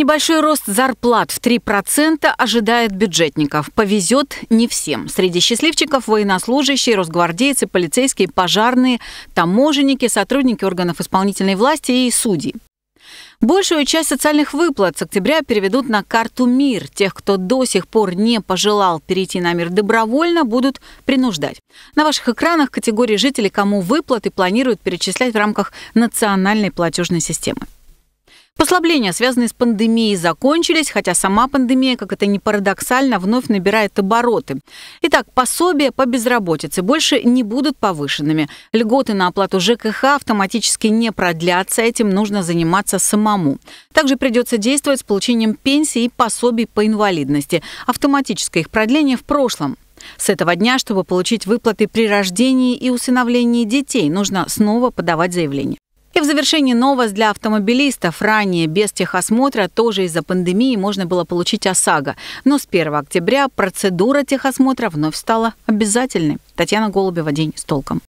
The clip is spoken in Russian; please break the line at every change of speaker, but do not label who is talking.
Небольшой рост зарплат в 3% ожидает бюджетников. Повезет не всем. Среди счастливчиков военнослужащие, росгвардейцы, полицейские, пожарные, таможенники, сотрудники органов исполнительной власти и судьи. Большую часть социальных выплат с октября переведут на карту МИР. Тех, кто до сих пор не пожелал перейти на МИР добровольно, будут принуждать. На ваших экранах категории жителей, кому выплаты планируют перечислять в рамках национальной платежной системы. Послабления, связанные с пандемией, закончились, хотя сама пандемия, как это ни парадоксально, вновь набирает обороты. Итак, пособия по безработице больше не будут повышенными. Льготы на оплату ЖКХ автоматически не продлятся, этим нужно заниматься самому. Также придется действовать с получением пенсии и пособий по инвалидности. Автоматическое их продление в прошлом. С этого дня, чтобы получить выплаты при рождении и усыновлении детей, нужно снова подавать заявление. И в завершении новость для автомобилистов. Ранее без техосмотра тоже из-за пандемии можно было получить ОСАГО. Но с 1 октября процедура техосмотра вновь стала обязательной. Татьяна Голубева, день с толком.